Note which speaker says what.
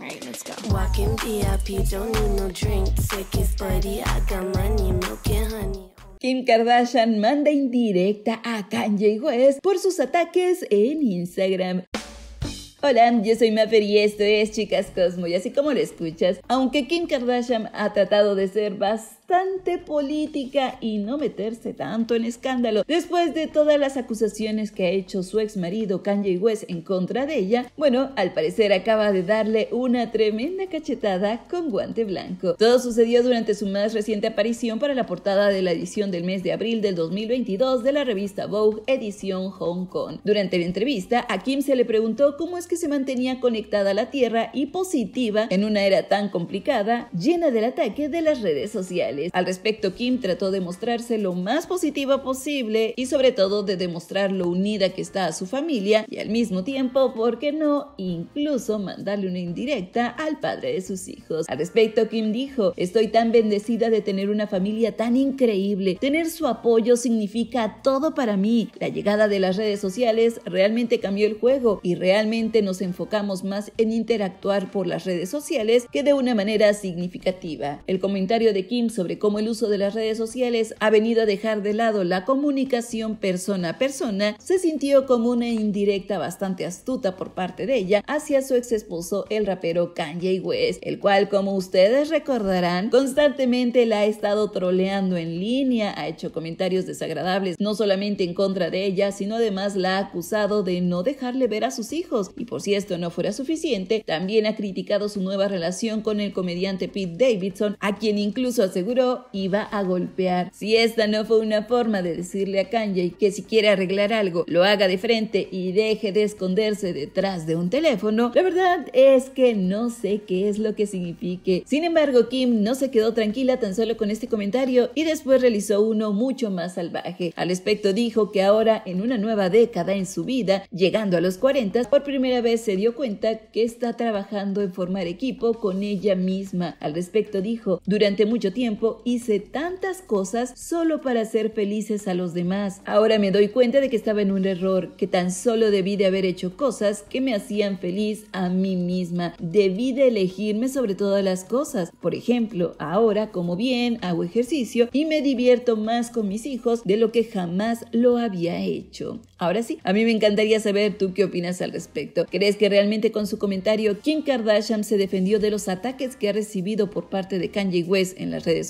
Speaker 1: Kim Kardashian manda indirecta a Kanye West por sus ataques en Instagram. Hola, yo soy Maffer y esto es Chicas Cosmo y así como lo escuchas, aunque Kim Kardashian ha tratado de ser bastante política y no meterse tanto en escándalo. Después de todas las acusaciones que ha hecho su ex marido Kanye West en contra de ella, bueno, al parecer acaba de darle una tremenda cachetada con guante blanco. Todo sucedió durante su más reciente aparición para la portada de la edición del mes de abril del 2022 de la revista Vogue edición Hong Kong. Durante la entrevista, a Kim se le preguntó cómo es que se mantenía conectada a la Tierra y positiva en una era tan complicada, llena del ataque de las redes sociales. Al respecto, Kim trató de mostrarse lo más positiva posible y sobre todo de demostrar lo unida que está a su familia y al mismo tiempo, ¿por qué no? Incluso mandarle una indirecta al padre de sus hijos. Al respecto, Kim dijo, estoy tan bendecida de tener una familia tan increíble. Tener su apoyo significa todo para mí. La llegada de las redes sociales realmente cambió el juego y realmente nos enfocamos más en interactuar por las redes sociales que de una manera significativa. El comentario de Kim sobre como el uso de las redes sociales ha venido a dejar de lado la comunicación persona a persona, se sintió como una indirecta bastante astuta por parte de ella hacia su ex esposo, el rapero Kanye West, el cual, como ustedes recordarán, constantemente la ha estado troleando en línea, ha hecho comentarios desagradables no solamente en contra de ella, sino además la ha acusado de no dejarle ver a sus hijos. Y por si esto no fuera suficiente, también ha criticado su nueva relación con el comediante Pete Davidson, a quien incluso aseguró iba a golpear. Si esta no fue una forma de decirle a Kanye que si quiere arreglar algo, lo haga de frente y deje de esconderse detrás de un teléfono, la verdad es que no sé qué es lo que signifique. Sin embargo, Kim no se quedó tranquila tan solo con este comentario y después realizó uno mucho más salvaje. Al respecto dijo que ahora en una nueva década en su vida, llegando a los 40, por primera vez se dio cuenta que está trabajando en formar equipo con ella misma. Al respecto dijo, durante mucho tiempo hice tantas cosas solo para ser felices a los demás. Ahora me doy cuenta de que estaba en un error, que tan solo debí de haber hecho cosas que me hacían feliz a mí misma. Debí de elegirme sobre todas las cosas. Por ejemplo, ahora como bien, hago ejercicio y me divierto más con mis hijos de lo que jamás lo había hecho. Ahora sí, a mí me encantaría saber tú qué opinas al respecto. ¿Crees que realmente con su comentario Kim Kardashian se defendió de los ataques que ha recibido por parte de Kanye West en las redes